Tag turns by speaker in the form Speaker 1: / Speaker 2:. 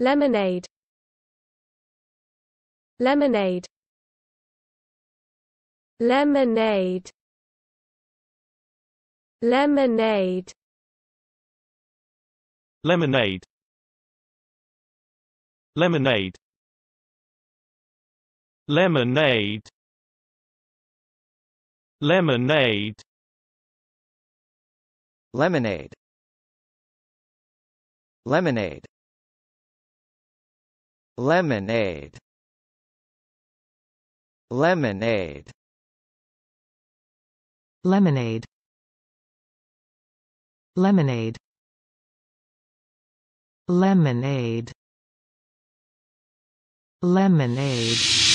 Speaker 1: Lemonade Lemonade Lemonade Lemonade Lemonade Lemonade Lemonade Lemonade Lemonade Lemonade Lemonade Lemonade Lemonade Lemonade Lemonade
Speaker 2: Lemonade